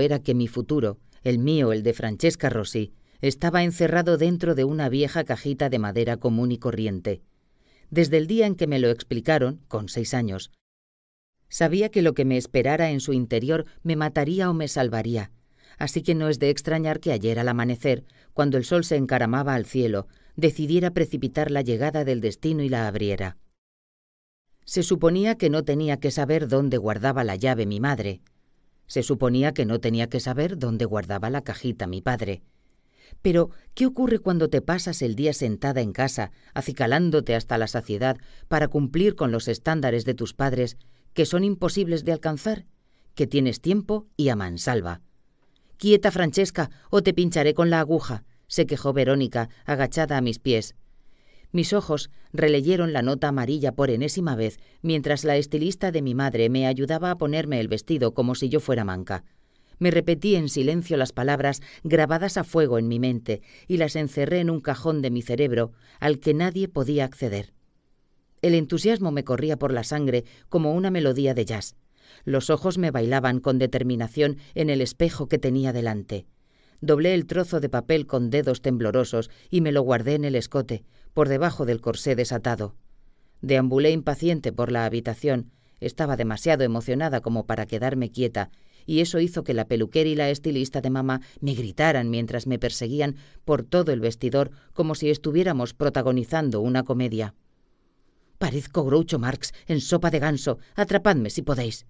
era que mi futuro, el mío, el de Francesca Rossi, estaba encerrado dentro de una vieja cajita de madera común y corriente. Desde el día en que me lo explicaron, con seis años, sabía que lo que me esperara en su interior me mataría o me salvaría, así que no es de extrañar que ayer al amanecer, cuando el sol se encaramaba al cielo, decidiera precipitar la llegada del destino y la abriera. Se suponía que no tenía que saber dónde guardaba la llave mi madre, se suponía que no tenía que saber dónde guardaba la cajita mi padre. Pero, ¿qué ocurre cuando te pasas el día sentada en casa, acicalándote hasta la saciedad para cumplir con los estándares de tus padres, que son imposibles de alcanzar? Que tienes tiempo y a mansalva. Quieta, Francesca, o te pincharé con la aguja, se quejó Verónica, agachada a mis pies. Mis ojos releyeron la nota amarilla por enésima vez mientras la estilista de mi madre me ayudaba a ponerme el vestido como si yo fuera manca. Me repetí en silencio las palabras grabadas a fuego en mi mente y las encerré en un cajón de mi cerebro al que nadie podía acceder. El entusiasmo me corría por la sangre como una melodía de jazz. Los ojos me bailaban con determinación en el espejo que tenía delante. Doblé el trozo de papel con dedos temblorosos y me lo guardé en el escote, por debajo del corsé desatado. Deambulé impaciente por la habitación, estaba demasiado emocionada como para quedarme quieta, y eso hizo que la peluquera y la estilista de mamá me gritaran mientras me perseguían por todo el vestidor como si estuviéramos protagonizando una comedia. Parezco Groucho Marx en sopa de ganso, atrapadme si podéis.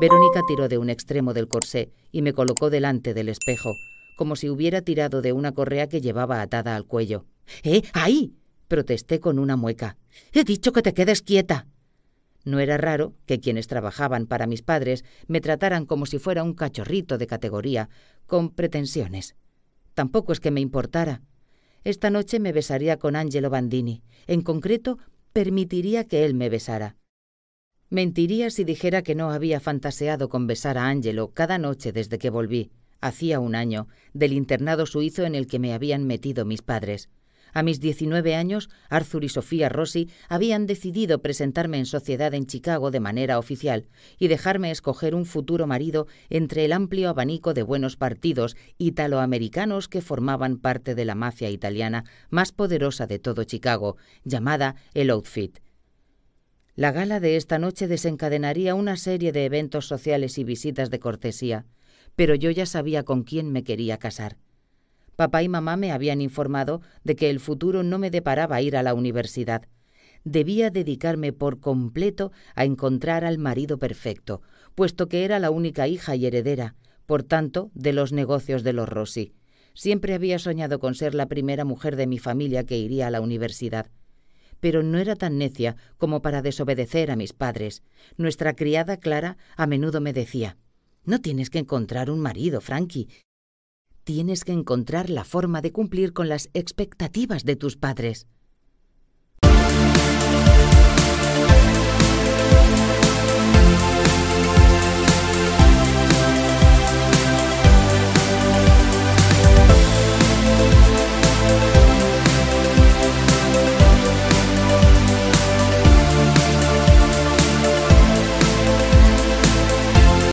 Verónica tiró de un extremo del corsé y me colocó delante del espejo, como si hubiera tirado de una correa que llevaba atada al cuello. ¡Eh! ¡Ahí! protesté con una mueca. He dicho que te quedes quieta. No era raro que quienes trabajaban para mis padres me trataran como si fuera un cachorrito de categoría, con pretensiones. Tampoco es que me importara. Esta noche me besaría con Angelo Bandini. En concreto, permitiría que él me besara. Mentiría si dijera que no había fantaseado con besar a Angelo cada noche desde que volví, hacía un año, del internado suizo en el que me habían metido mis padres. A mis 19 años, Arthur y Sofía Rossi habían decidido presentarme en sociedad en Chicago de manera oficial y dejarme escoger un futuro marido entre el amplio abanico de buenos partidos italoamericanos que formaban parte de la mafia italiana más poderosa de todo Chicago, llamada el Outfit. La gala de esta noche desencadenaría una serie de eventos sociales y visitas de cortesía, pero yo ya sabía con quién me quería casar. Papá y mamá me habían informado de que el futuro no me deparaba ir a la universidad. Debía dedicarme por completo a encontrar al marido perfecto, puesto que era la única hija y heredera, por tanto, de los negocios de los Rossi. Siempre había soñado con ser la primera mujer de mi familia que iría a la universidad pero no era tan necia como para desobedecer a mis padres. Nuestra criada Clara a menudo me decía, No tienes que encontrar un marido, Frankie. Tienes que encontrar la forma de cumplir con las expectativas de tus padres.